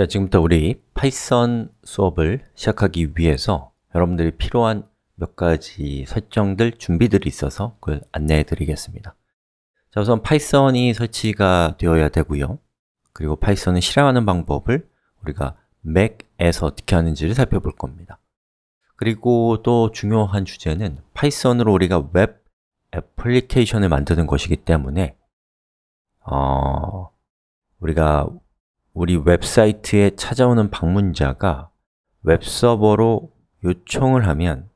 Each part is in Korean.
자, 지금부터 우리 파이썬 수업을 시작하기 위해서 여러분들이 필요한 몇 가지 설정들, 준비들이 있어서 그걸 안내해 드리겠습니다 자, 우선 파이썬이 설치가 되어야 되고요 그리고 파이썬을 실행하는 방법을 우리가 맥에서 어떻게 하는지를 살펴볼 겁니다 그리고 또 중요한 주제는 파이썬으로 우리가 웹 애플리케이션을 만드는 것이기 때문에 어, 우리가 우리 웹사이트에 찾아오는 방문자가 웹서버로 요청을 하면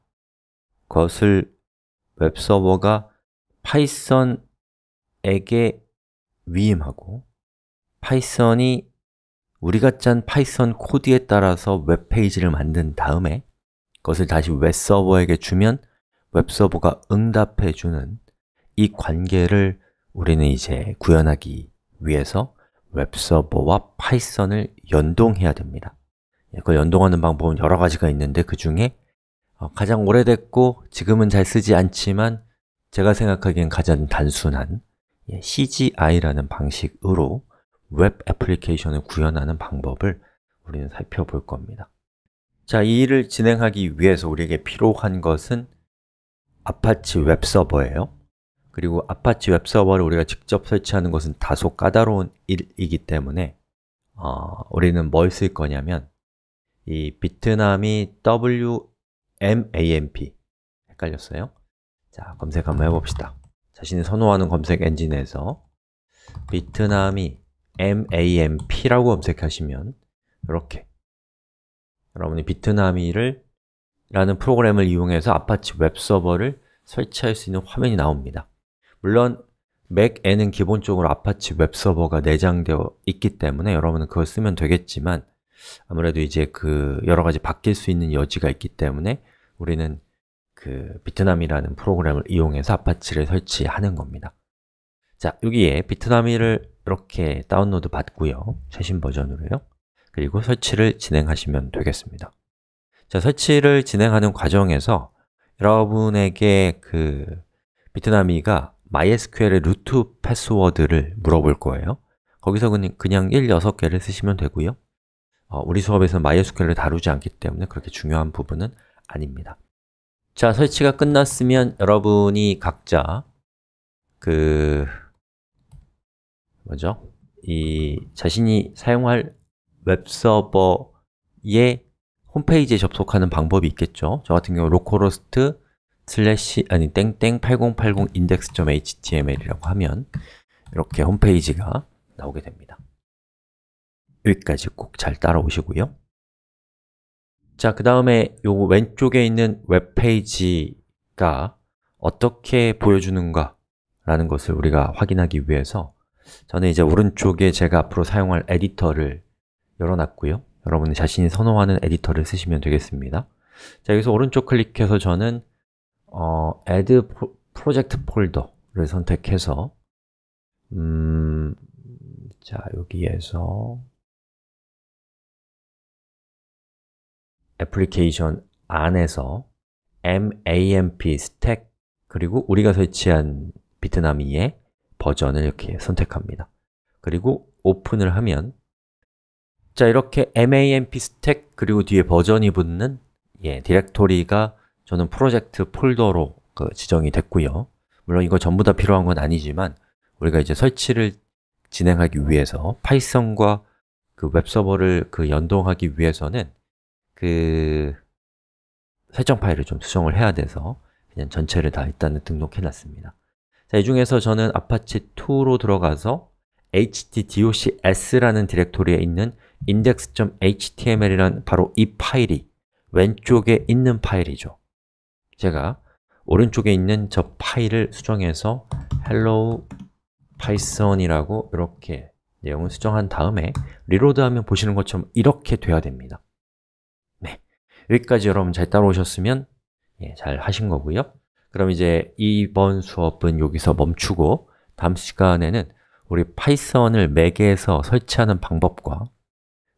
그것을 웹서버가 파이썬에게 위임하고 파이썬이 우리가 짠 파이썬 코드에 따라서 웹페이지를 만든 다음에 그것을 다시 웹서버에게 주면 웹서버가 응답해주는 이 관계를 우리는 이제 구현하기 위해서 웹서버와 파이썬을 연동해야 됩니다 그 연동하는 방법은 여러 가지가 있는데 그 중에 어, 가장 오래됐고 지금은 잘 쓰지 않지만 제가 생각하기엔 가장 단순한 CGI라는 예, 방식으로 웹 애플리케이션을 구현하는 방법을 우리는 살펴볼 겁니다 자, 이 일을 진행하기 위해서 우리에게 필요한 것은 아파치 웹서버예요 그리고 아파치 웹서버를 우리가 직접 설치하는 것은 다소 까다로운 일이기 때문에 어, 우리는 뭘 쓸 거냐면 이 비트남이 WMAMP 헷갈렸어요? 자, 검색 한번 해봅시다 자신이 선호하는 검색 엔진에서 비트남이 MAMP라고 검색하시면 이렇게 여러분이 비트나미를 라는 프로그램을 이용해서 아파치 웹서버를 설치할 수 있는 화면이 나옵니다 물론 맥에는 기본적으로 아파치 웹서버가 내장되어 있기 때문에 여러분은 그걸 쓰면 되겠지만 아무래도 이제 그 여러 가지 바뀔 수 있는 여지가 있기 때문에 우리는 그비트나미라는 프로그램을 이용해서 아파치를 설치하는 겁니다 자, 여기에 비트나미를 이렇게 다운로드 받고요 최신 버전으로요 그리고 설치를 진행하시면 되겠습니다 자, 설치를 진행하는 과정에서 여러분에게 그 비트나미가 MySQL의 루트 패스워드를 물어볼 거예요 거기서 그냥 1, 6개를 쓰시면 되고요 어, 우리 수업에서는 MySQL을 다루지 않기 때문에 그렇게 중요한 부분은 아닙니다 자, 설치가 끝났으면 여러분이 각자 그... 뭐죠? 이 자신이 사용할 웹서버의 홈페이지에 접속하는 방법이 있겠죠 저 같은 경우 로컬호스트 슬래시 아니 땡땡 8080 index.html이라고 하면 이렇게 홈페이지가 나오게 됩니다. 여기까지 꼭 잘 따라오시고요. 자, 그 다음에 요 왼쪽에 있는 웹페이지가 어떻게 보여주는가 라는 것을 우리가 확인하기 위해서 저는 이제 오른쪽에 제가 앞으로 사용할 에디터를 열어놨고요 여러분이 자신이 선호하는 에디터를 쓰시면 되겠습니다 자, 여기서 오른쪽 클릭해서 저는 어, add project folder를 선택해서 음, 자, 여기에서 애플리케이션 안에서 MAMP 스택 그리고 우리가 설치한 비트나미의 버전을 이렇게 선택합니다. 그리고 오픈을 하면 자, 이렇게 MAMP 스택 그리고 뒤에 버전이 붙는 예, 디렉토리가 저는 프로젝트 폴더로 그 지정이 됐고요 물론 이거 전부 다 필요한 건 아니지만 우리가 이제 설치를 진행하기 위해서 파이썬과 그 웹서버를 그 연동하기 위해서는 그 설정 파일을 좀 수정을 해야 돼서 그냥 전체를 다 일단은 등록해 놨습니다 자, 이 중에서 저는 아파치2로 들어가서 htdocs라는 디렉토리에 있는 index.html이란 바로 이 파일이 왼쪽에 있는 파일이죠 제가 오른쪽에 있는 저 파일을 수정해서 hello python이라고 이렇게 내용을 수정한 다음에 리로드하면 보시는 것처럼 이렇게 돼야 됩니다 네, 여기까지 여러분 잘 따라오셨으면 예, 잘 하신 거고요 그럼 이제 이번 수업은 여기서 멈추고 다음 시간에는 우리 파이썬을 맥에서 설치하는 방법과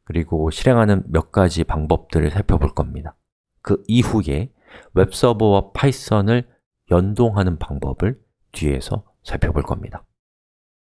그리고 실행하는 몇 가지 방법들을 살펴볼 겁니다 그 이후에 웹서버와 파이썬을 연동하는 방법을 뒤에서 살펴볼 겁니다.